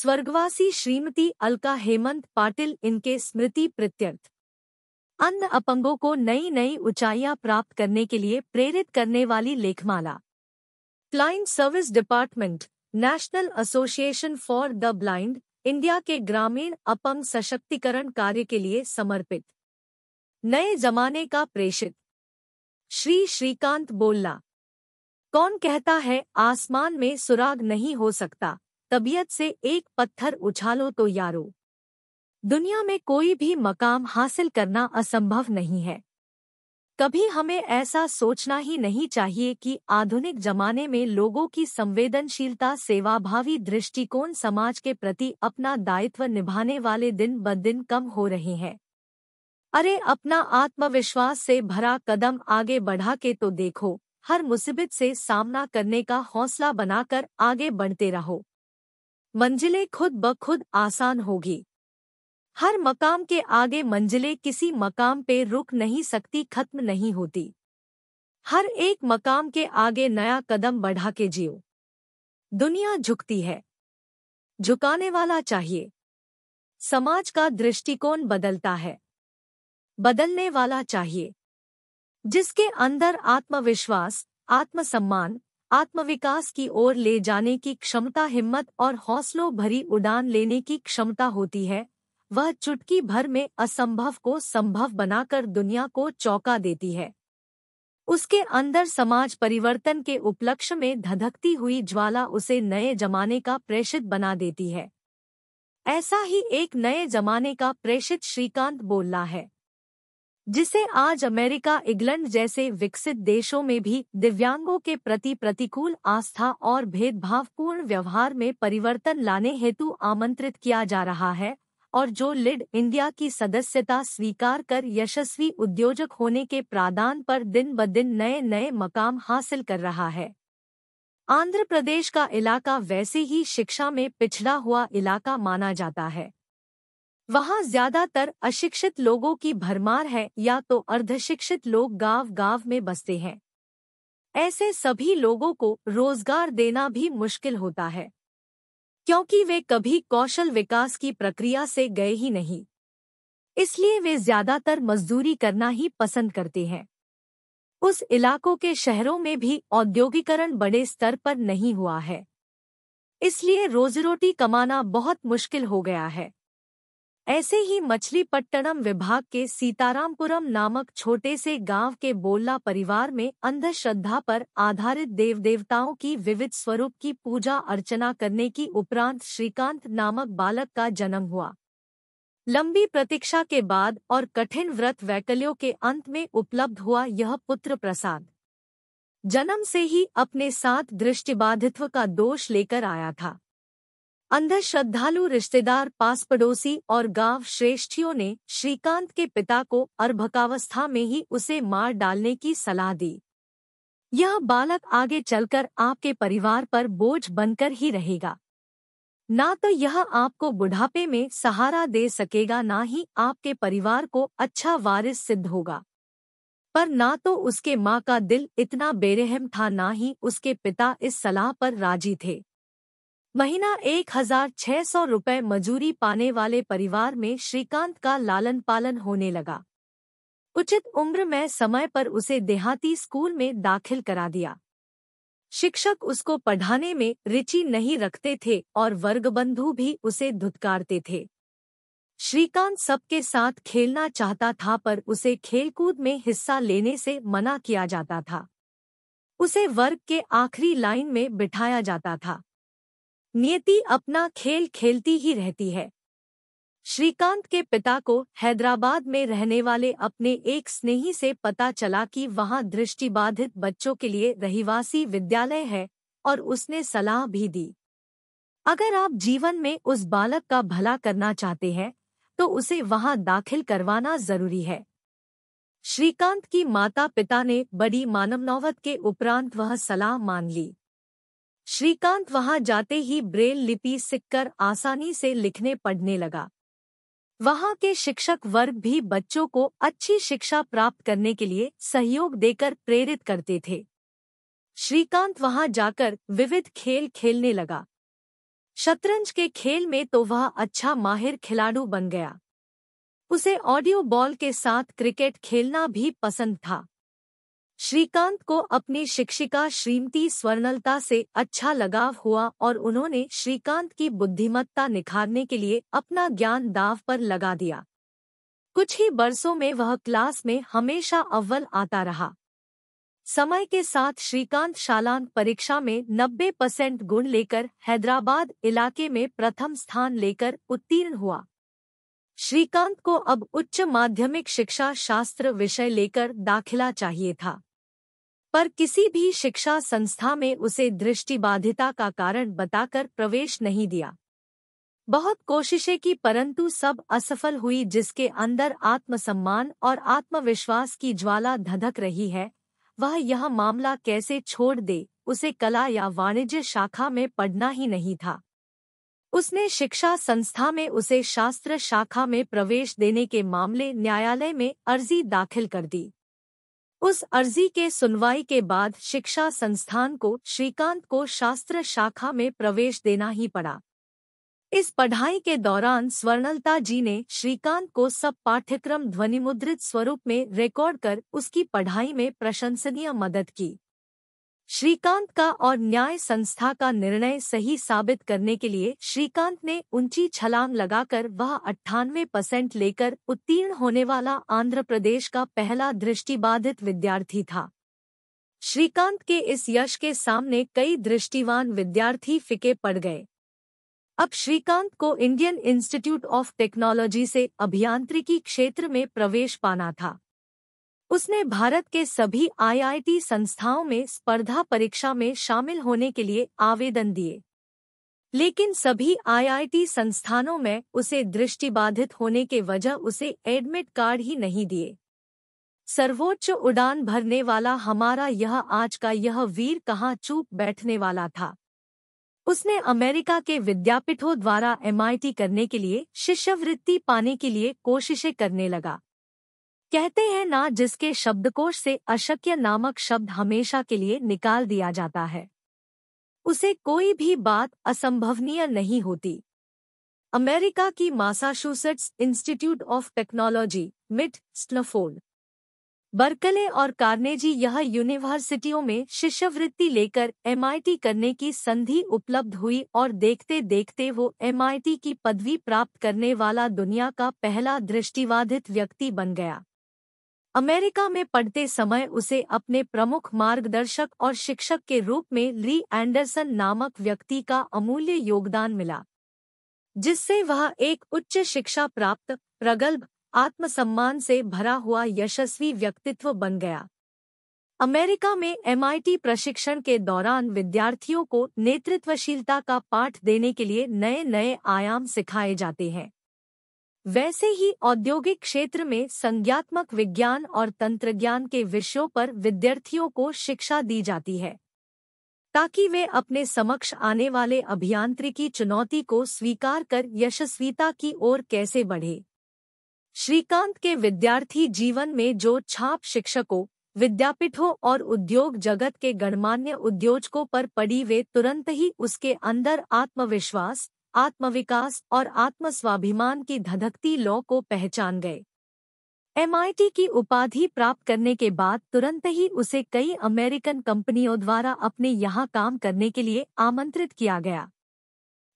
स्वर्गवासी श्रीमती अलका हेमंत पाटिल इनके स्मृति प्रत्यर्थ अन्य अपंगों को नई नई ऊंचाइयां प्राप्त करने के लिए प्रेरित करने वाली लेखमाला client service department national association for the blind India के ग्रामीण अपंग सशक्तिकरण कार्य के लिए समर्पित नए जमाने का प्रेषित श्री श्रीकांत बोल्ला कौन कहता है आसमान में सुराग नहीं हो सकता तबीयत से एक पत्थर उछालो तो यारो दुनिया में कोई भी मकाम हासिल करना असंभव नहीं है कभी हमें ऐसा सोचना ही नहीं चाहिए कि आधुनिक जमाने में लोगों की संवेदनशीलता सेवाभावी दृष्टिकोण समाज के प्रति अपना दायित्व निभाने वाले दिन ब दिन कम हो रहे हैं अरे अपना आत्मविश्वास से भरा कदम आगे बढ़ा के तो देखो हर मुसीबत से सामना करने का हौसला बनाकर आगे बढ़ते रहो मंजिलें खुद ब खुद आसान होगी हर मकाम के आगे मंजिलें किसी मकाम पे रुक नहीं सकती खत्म नहीं होती हर एक मकाम के आगे नया कदम बढ़ा के जियो दुनिया झुकती है झुकाने वाला चाहिए समाज का दृष्टिकोण बदलता है बदलने वाला चाहिए जिसके अंदर आत्मविश्वास आत्मसम्मान आत्मविकास की ओर ले जाने की क्षमता हिम्मत और हौसलों भरी उड़ान लेने की क्षमता होती है वह चुटकी भर में असंभव को संभव बनाकर दुनिया को चौंका देती है उसके अंदर समाज परिवर्तन के उपलक्ष्य में धधकती हुई ज्वाला उसे नए जमाने का प्रेषित बना देती है ऐसा ही एक नए जमाने का प्रेषित श्रीकांत बोलना है जिसे आज अमेरिका इंग्लैंड जैसे विकसित देशों में भी दिव्यांगों के प्रति प्रतिकूल आस्था और भेदभावपूर्ण व्यवहार में परिवर्तन लाने हेतु आमंत्रित किया जा रहा है और जो लिड इंडिया की सदस्यता स्वीकार कर यशस्वी उद्योजक होने के प्रादान पर दिन ब दिन नए नए मकाम हासिल कर रहा है आंध्र प्रदेश का इलाका वैसे ही शिक्षा में पिछड़ा हुआ इलाका माना जाता है वहाँ ज्यादातर अशिक्षित लोगों की भरमार है या तो अर्धशिक्षित लोग गांव-गांव में बसते हैं ऐसे सभी लोगों को रोजगार देना भी मुश्किल होता है क्योंकि वे कभी कौशल विकास की प्रक्रिया से गए ही नहीं इसलिए वे ज्यादातर मजदूरी करना ही पसंद करते हैं उस इलाकों के शहरों में भी औद्योगिकरण बड़े स्तर पर नहीं हुआ है इसलिए रोजीरोटी कमाना बहुत मुश्किल हो गया है ऐसे ही पट्टनम विभाग के सीतारामपुरम नामक छोटे से गांव के बोल्ला परिवार में अंधश्रद्धा पर आधारित देव देवताओं की विविध स्वरूप की पूजा अर्चना करने की उपरांत श्रीकांत नामक बालक का जन्म हुआ लंबी प्रतीक्षा के बाद और कठिन व्रत वैकल्यों के अंत में उपलब्ध हुआ यह पुत्र प्रसाद जन्म से ही अपने साथ दृष्टिबाधित्व का दोष लेकर आया था अंधा श्रद्धालु रिश्तेदार पास पड़ोसी और गांव श्रेष्ठियों ने श्रीकांत के पिता को अर्भकावस्था में ही उसे मार डालने की सलाह दी यह बालक आगे चलकर आपके परिवार पर बोझ बनकर ही रहेगा ना तो यह आपको बुढ़ापे में सहारा दे सकेगा ना ही आपके परिवार को अच्छा वारिस सिद्ध होगा पर ना तो उसके माँ का दिल इतना बेरहम था ना ही उसके पिता इस सलाह पर राजी थे महीना एक हजार छह सौ रुपये मजूरी पाने वाले परिवार में श्रीकांत का लालन पालन होने लगा उचित उम्र में समय पर उसे देहाती स्कूल में दाखिल करा दिया शिक्षक उसको पढ़ाने में रुचि नहीं रखते थे और वर्गबंधु भी उसे धुतकारते थे श्रीकांत सबके साथ खेलना चाहता था पर उसे खेलकूद में हिस्सा लेने से मना किया जाता था उसे वर्ग के आखिरी लाइन में बिठाया जाता था नियति अपना खेल खेलती ही रहती है श्रीकांत के पिता को हैदराबाद में रहने वाले अपने एक स्नेही से पता चला कि वहां दृष्टिबाधित बच्चों के लिए रहिवासी विद्यालय है और उसने सलाह भी दी अगर आप जीवन में उस बालक का भला करना चाहते हैं तो उसे वहां दाखिल करवाना जरूरी है श्रीकांत की माता पिता ने बड़ी मानवनौवत के उपरांत वह सलाह मान ली श्रीकांत वहां जाते ही ब्रेल लिपि सिक्कर आसानी से लिखने पढ़ने लगा वहां के शिक्षक वर्ग भी बच्चों को अच्छी शिक्षा प्राप्त करने के लिए सहयोग देकर प्रेरित करते थे श्रीकांत वहां जाकर विविध खेल खेलने लगा शतरंज के खेल में तो वह अच्छा माहिर खिलाड़ू बन गया उसे ऑडियो बॉल के साथ क्रिकेट खेलना भी पसंद था श्रीकांत को अपनी शिक्षिका श्रीमती स्वर्णलता से अच्छा लगाव हुआ और उन्होंने श्रीकांत की बुद्धिमत्ता निखारने के लिए अपना ज्ञान दाव पर लगा दिया कुछ ही बरसों में वह क्लास में हमेशा अव्वल आता रहा समय के साथ श्रीकांत शालांत परीक्षा में 90 परसेंट गुण लेकर हैदराबाद इलाके में प्रथम स्थान लेकर उत्तीर्ण हुआ श्रीकांत को अब उच्च माध्यमिक शिक्षा शास्त्र विषय लेकर दाखिला चाहिए था पर किसी भी शिक्षा संस्था में उसे दृष्टिबाधिता का कारण बताकर प्रवेश नहीं दिया बहुत कोशिशें की परंतु सब असफल हुई जिसके अंदर आत्मसम्मान और आत्मविश्वास की ज्वाला धधक रही है वह यह मामला कैसे छोड़ दे उसे कला या वाणिज्य शाखा में पढ़ना ही नहीं था उसने शिक्षा संस्था में उसे शास्त्र शाखा में प्रवेश देने के मामले न्यायालय में अर्जी दाखिल कर दी उस अर्जी के सुनवाई के बाद शिक्षा संस्थान को श्रीकांत को शास्त्र शाखा में प्रवेश देना ही पड़ा इस पढ़ाई के दौरान स्वर्णलता जी ने श्रीकांत को सब पाठ्यक्रम ध्वनिमुद्रित स्वरूप में रिकॉर्ड कर उसकी पढ़ाई में प्रशंसनीय मदद की श्रीकांत का और न्याय संस्था का निर्णय सही साबित करने के लिए श्रीकांत ने ऊंची छलांग लगाकर वह अट्ठानवे परसेंट लेकर उत्तीर्ण होने वाला आंध्र प्रदेश का पहला दृष्टिबाधित विद्यार्थी था श्रीकांत के इस यश के सामने कई दृष्टिवान विद्यार्थी फिके पड़ गए अब श्रीकांत को इंडियन इंस्टीट्यूट ऑफ टेक्नोलॉजी से अभियांत्रिकी क्षेत्र में प्रवेश पाना था उसने भारत के सभी आईआईटी संस्थाओं में स्पर्धा परीक्षा में शामिल होने के लिए आवेदन दिए लेकिन सभी आईआईटी संस्थानों में उसे दृष्टिबाधित होने के वजह उसे एडमिट कार्ड ही नहीं दिए सर्वोच्च उड़ान भरने वाला हमारा यह आज का यह वीर कहाँ चूप बैठने वाला था उसने अमेरिका के विद्यापीठों द्वारा एमआईटी करने के लिए शिष्यवृत्ति पाने के लिए कोशिशें करने लगा कहते हैं ना जिसके शब्दकोश से अशक्य नामक शब्द हमेशा के लिए निकाल दिया जाता है उसे कोई भी बात असंभवनीय नहीं होती अमेरिका की मासाचुसेट्स इंस्टीट्यूट ऑफ टेक्नोलॉजी मिट स्नफोल्ड बर्कले और कार्नेजी यह यूनिवर्सिटियों में शिष्यवृत्ति लेकर एमआईटी करने की संधि उपलब्ध हुई और देखते देखते वो एमआईटी की पदवी प्राप्त करने वाला दुनिया का पहला दृष्टिवाधित व्यक्ति बन गया अमेरिका में पढ़ते समय उसे अपने प्रमुख मार्गदर्शक और शिक्षक के रूप में ली एंडरसन नामक व्यक्ति का अमूल्य योगदान मिला जिससे वह एक उच्च शिक्षा प्राप्त प्रगल्भ आत्मसम्मान से भरा हुआ यशस्वी व्यक्तित्व बन गया अमेरिका में एमआईटी प्रशिक्षण के दौरान विद्यार्थियों को नेतृत्वशीलता का पाठ देने के लिए नए नए आयाम सिखाए जाते हैं वैसे ही औद्योगिक क्षेत्र में संज्ञात्मक विज्ञान और तंत्रज्ञान के विषयों पर विद्यार्थियों को शिक्षा दी जाती है ताकि वे अपने समक्ष आने वाले अभियांत्रिकी चुनौती को स्वीकार कर यशस्वीता की ओर कैसे बढ़े श्रीकांत के विद्यार्थी जीवन में जो छाप शिक्षकों विद्यापीठों और उद्योग जगत के गणमान्य उद्योजकों पर पड़ी वे तुरंत ही उसके अंदर आत्मविश्वास आत्मविकास और आत्म स्वाभिमान की धधकती लौ को पहचान गए एमआईटी की उपाधि प्राप्त करने के बाद तुरंत ही उसे कई अमेरिकन कंपनियों द्वारा अपने यहाँ काम करने के लिए आमंत्रित किया गया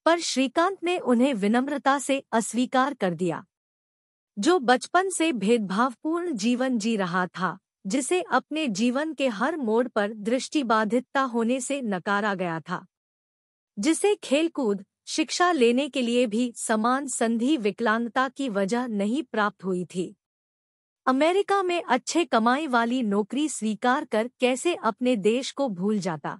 पर श्रीकांत ने उन्हें विनम्रता से अस्वीकार कर दिया जो बचपन से भेदभावपूर्ण जीवन जी रहा था जिसे अपने जीवन के हर मोड़ पर दृष्टिबाधितता होने से नकारा गया था जिसे खेलकूद शिक्षा लेने के लिए भी समान संधि विकलांगता की वजह नहीं प्राप्त हुई थी अमेरिका में अच्छे कमाई वाली नौकरी स्वीकार कर कैसे अपने देश को भूल जाता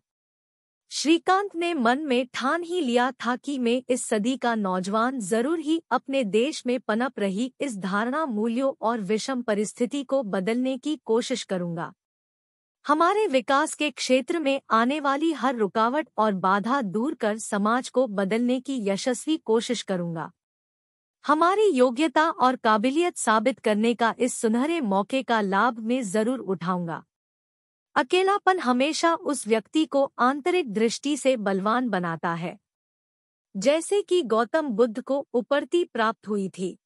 श्रीकांत ने मन में ठान ही लिया था कि मैं इस सदी का नौजवान जरूर ही अपने देश में पनप रही इस धारणा मूल्यों और विषम परिस्थिति को बदलने की कोशिश करूंगा हमारे विकास के क्षेत्र में आने वाली हर रुकावट और बाधा दूर कर समाज को बदलने की यशस्वी कोशिश करूंगा हमारी योग्यता और काबिलियत साबित करने का इस सुनहरे मौके का लाभ मैं जरूर उठाऊंगा अकेलापन हमेशा उस व्यक्ति को आंतरिक दृष्टि से बलवान बनाता है जैसे कि गौतम बुद्ध को उपरती प्राप्त हुई थी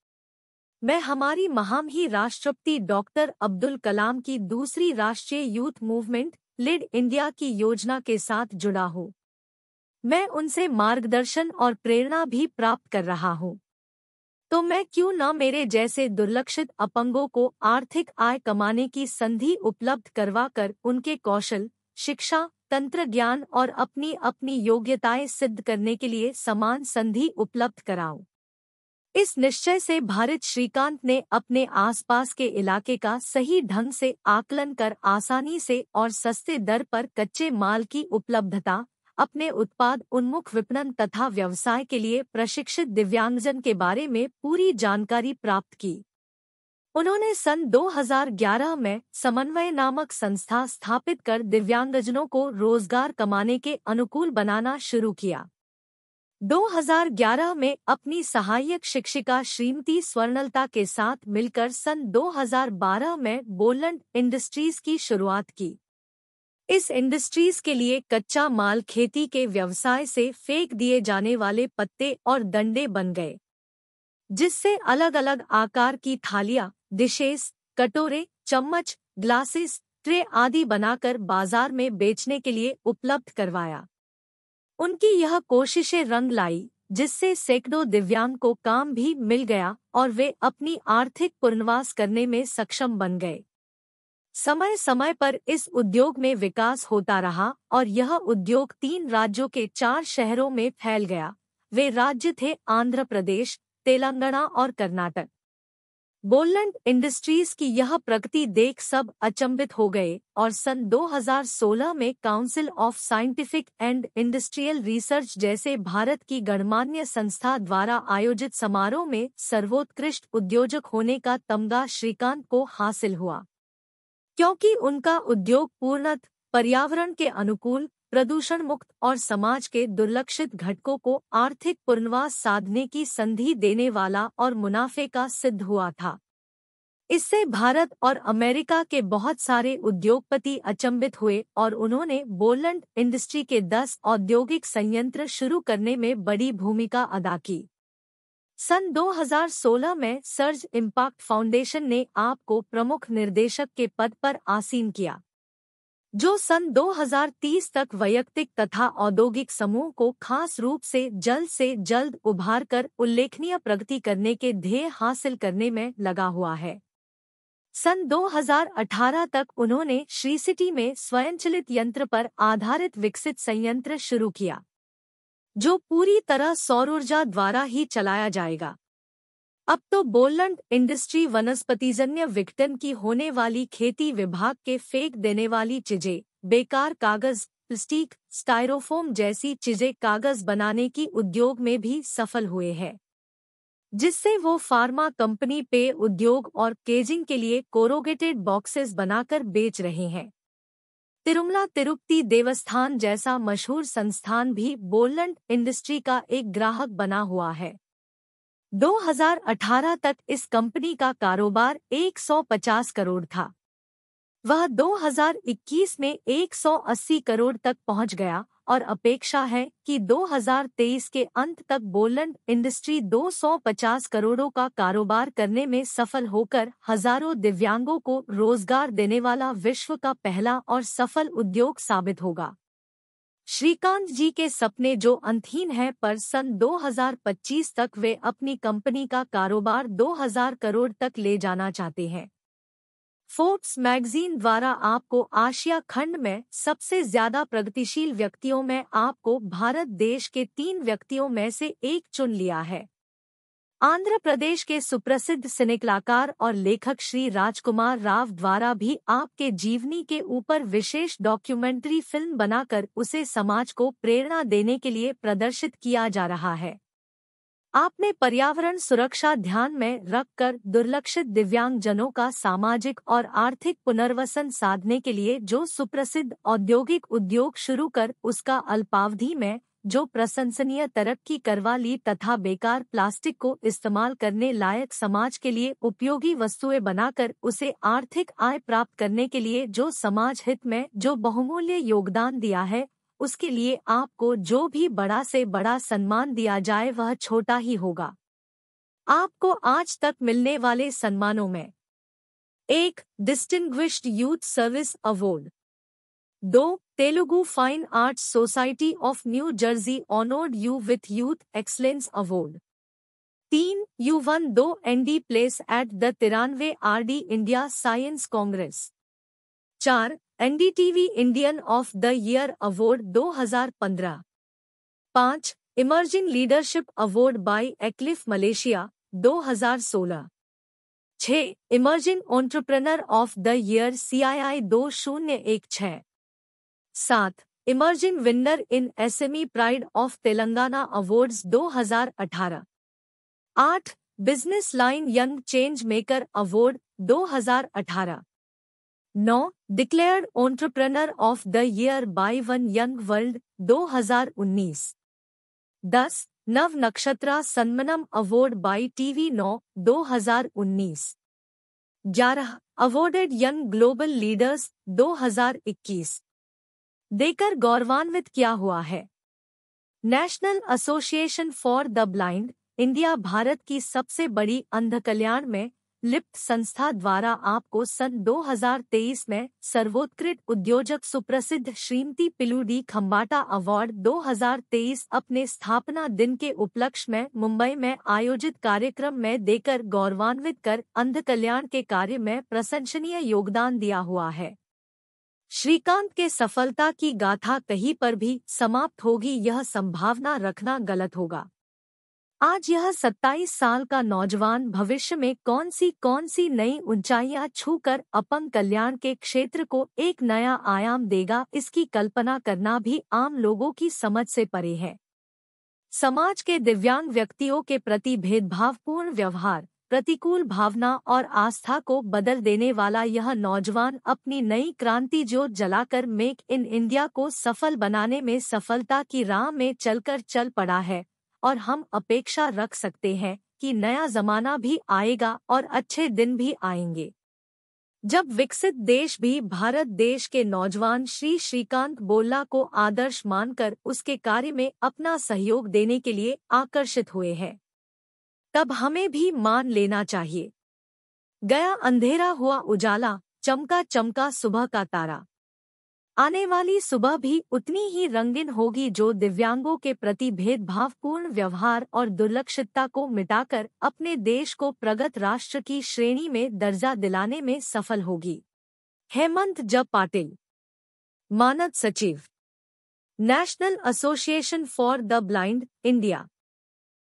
मैं हमारी महाम ही राष्ट्रपति डॉक्टर अब्दुल कलाम की दूसरी राष्ट्रीय यूथ मूवमेंट लिड इंडिया की योजना के साथ जुड़ा हूँ मैं उनसे मार्गदर्शन और प्रेरणा भी प्राप्त कर रहा हूँ तो मैं क्यों न मेरे जैसे दुर्लक्षित अपंगों को आर्थिक आय कमाने की संधि उपलब्ध करवाकर उनके कौशल शिक्षा तंत्र ज्ञान और अपनी अपनी योग्यताएं सिद्ध करने के लिए समान संधि उपलब्ध कराऊं इस निश्चय से भारत श्रीकांत ने अपने आसपास के इलाके का सही ढंग से आकलन कर आसानी से और सस्ते दर पर कच्चे माल की उपलब्धता अपने उत्पाद उन्मुख विपणन तथा व्यवसाय के लिए प्रशिक्षित दिव्यांगजन के बारे में पूरी जानकारी प्राप्त की उन्होंने सन 2011 में समन्वय नामक संस्था स्थापित कर दिव्यांगजनों को रोजगार कमाने के अनुकूल बनाना शुरू किया 2011 में अपनी सहायक शिक्षिका श्रीमती स्वर्णलता के साथ मिलकर सन 2012 में बोलंड इंडस्ट्रीज की शुरुआत की इस इंडस्ट्रीज के लिए कच्चा माल खेती के व्यवसाय से फेंक दिए जाने वाले पत्ते और डंडे बन गए जिससे अलग अलग आकार की थालियां, डिशेस कटोरे चम्मच ग्लासेस ट्रे आदि बनाकर बाजार में बेचने के लिए उपलब्ध करवाया उनकी यह कोशिशें रंग लाई जिससे सैकड़ों दिव्यांग को काम भी मिल गया और वे अपनी आर्थिक पुनर्वास करने में सक्षम बन गए समय समय पर इस उद्योग में विकास होता रहा और यह उद्योग तीन राज्यों के चार शहरों में फैल गया वे राज्य थे आंध्र प्रदेश तेलंगाना और कर्नाटक बोलंड इंडस्ट्रीज की यह प्रगति देख सब अचंभित हो गए और सन 2016 में council of scientific and industrial research जैसे भारत की गणमान्य संस्था द्वारा आयोजित समारोह में सर्वोत्कृष्ट उद्योजक होने का तमगा श्रीकांत को हासिल हुआ क्योंकि उनका उद्योग पूर्णत पर्यावरण के अनुकूल प्रदूषण मुक्त और समाज के दुर्लक्षित घटकों को आर्थिक पुनर्वास साधने की संधि देने वाला और मुनाफे का सिद्ध हुआ था इससे भारत और अमेरिका के बहुत सारे उद्योगपति अचंभित हुए और उन्होंने बोलंड इंडस्ट्री के 10 औद्योगिक संयंत्र शुरू करने में बड़ी भूमिका अदा की सन 2016 में सर्ज इम्पैक्ट फाउंडेशन ने आपको प्रमुख निर्देशक के पद पर आसीन किया जो सन 2030 तक वैयक्तिक तथा औद्योगिक समूह को खास रूप से जल्द से जल्द उभार कर उल्लेखनीय प्रगति करने के ध्येय हासिल करने में लगा हुआ है सन 2018 तक उन्होंने श्री सिटी में स्वयंचलित यंत्र पर आधारित विकसित संयंत्र शुरू किया जो पूरी तरह सौर ऊर्जा द्वारा ही चलाया जाएगा अब तो बोलंड इंडस्ट्री वनस्पतिजन्य विघटन की होने वाली खेती विभाग के फेंक देने वाली चीजें बेकार कागज प्लास्टिक स्टायरोफोम जैसी चीजें कागज बनाने की उद्योग में भी सफल हुए हैं जिससे वो फार्मा कंपनी पे उद्योग और केजिंग के लिए कोरोगेटेड बॉक्सेस बनाकर बेच रहे हैं तिरुमला तिरुपति देवस्थान जैसा मशहूर संस्थान भी बोलंड इंडस्ट्री का एक ग्राहक बना हुआ है 2018 तक इस कंपनी का कारोबार 150 करोड़ था वह 2021 में 180 करोड़ तक पहुंच गया और अपेक्षा है कि 2023 के अंत तक बोलंड इंडस्ट्री 250 करोड़ों का कारोबार करने में सफल होकर हजारों दिव्यांगों को रोजगार देने वाला विश्व का पहला और सफल उद्योग साबित होगा श्रीकांत जी के सपने जो अंतहीन हैं पर सन 2025 तक वे अपनी कंपनी का कारोबार 2000 करोड़ तक ले जाना चाहते हैं फोर्ब्स मैगजीन द्वारा आपको आशिया खंड में सबसे ज्यादा प्रगतिशील व्यक्तियों में आपको भारत देश के तीन व्यक्तियों में से एक चुन लिया है आंध्र प्रदेश के सुप्रसिद्ध सिनेकलाकार और लेखक श्री राजकुमार राव द्वारा भी आपके जीवनी के ऊपर विशेष डॉक्यूमेंट्री फिल्म बनाकर उसे समाज को प्रेरणा देने के लिए प्रदर्शित किया जा रहा है आपने पर्यावरण सुरक्षा ध्यान में रखकर दुर्लक्षित दिव्यांगजनों का सामाजिक और आर्थिक पुनर्वसन साधने के लिए जो सुप्रसिद्ध औद्योगिक उद्योग शुरू कर उसका अल्पावधि में जो प्रशंसनीय तरक्की करवा ली तथा बेकार प्लास्टिक को इस्तेमाल करने लायक समाज के लिए उपयोगी वस्तुएं बनाकर उसे आर्थिक आय प्राप्त करने के लिए जो समाज हित में जो बहुमूल्य योगदान दिया है उसके लिए आपको जो भी बड़ा से बड़ा सम्मान दिया जाए वह छोटा ही होगा आपको आज तक मिलने वाले सम्मानों में एक डिस्टिंग्विश्ड यूथ सर्विस अवार्ड दो Telugu fine Arts Society of New Jersey honoured you with youth excellence Award. तीन यू वन दो एनडी प्लेस एट द तिरानवे आरडी इंडिया साइंस कांग्रेस चार NDTV Indian of the year award 2015 पांच emerging leadership award by एक्लिफ Malaysia 2016 छः emerging entrepreneur of the year CII दो शून्य एक छः सात emerging winner in SME pride of Telangana awards 2018 आठ business line young change maker award 2018 नौ declared entrepreneur of the year by one young world 2019 दस Nava Nakshatra Sanmanam award by TV नौ 2019 ग्यारह अवार्डेड यंग ग्लोबल लीडर्स 2021 देकर गौरवान्वित किया हुआ है national association for the blind India Bharat की सबसे बड़ी अंध कल्याण में लिप्त संस्था द्वारा आपको सन 2023 में सर्वोत्कृष्ट उद्योजक सुप्रसिद्ध श्रीमती पिलूडी खम्बाटा अवार्ड 2023 अपने स्थापना दिन के उपलक्ष्य में मुंबई में आयोजित कार्यक्रम में देकर गौरवान्वित कर अंध कल्याण के कार्य में प्रशंसनीय योगदान दिया हुआ है श्रीकांत के सफलता की गाथा कहीं पर भी समाप्त होगी यह संभावना रखना गलत होगा आज यह 27 साल का नौजवान भविष्य में कौन सी कौन सी नई ऊंचाइयां छूकर अपन कल्याण के क्षेत्र को एक नया आयाम देगा इसकी कल्पना करना भी आम लोगों की समझ से परे है समाज के दिव्यांग व्यक्तियों के प्रति भेदभावपूर्ण व्यवहार प्रतिकूल भावना और आस्था को बदल देने वाला यह नौजवान अपनी नई क्रांति जो जलाकर मेक इन इंडिया को सफल बनाने में सफलता की राह में चलकर चल पड़ा है और हम अपेक्षा रख सकते हैं कि नया जमाना भी आएगा और अच्छे दिन भी आएंगे जब विकसित देश भी भारत देश के नौजवान श्री श्रीकांत बोल्ला को आदर्श मानकर उसके कार्य में अपना सहयोग देने के लिए आकर्षित हुए हैं तब हमें भी मान लेना चाहिए गया अंधेरा हुआ उजाला चमका चमका सुबह का तारा आने वाली सुबह भी उतनी ही रंगीन होगी जो दिव्यांगों के प्रति भेदभावपूर्ण व्यवहार और दुर्लक्षितता को मिटाकर अपने देश को प्रगत राष्ट्र की श्रेणी में दर्जा दिलाने में सफल होगी हेमंत जब पाटिल मानद सचिव national association for the blind India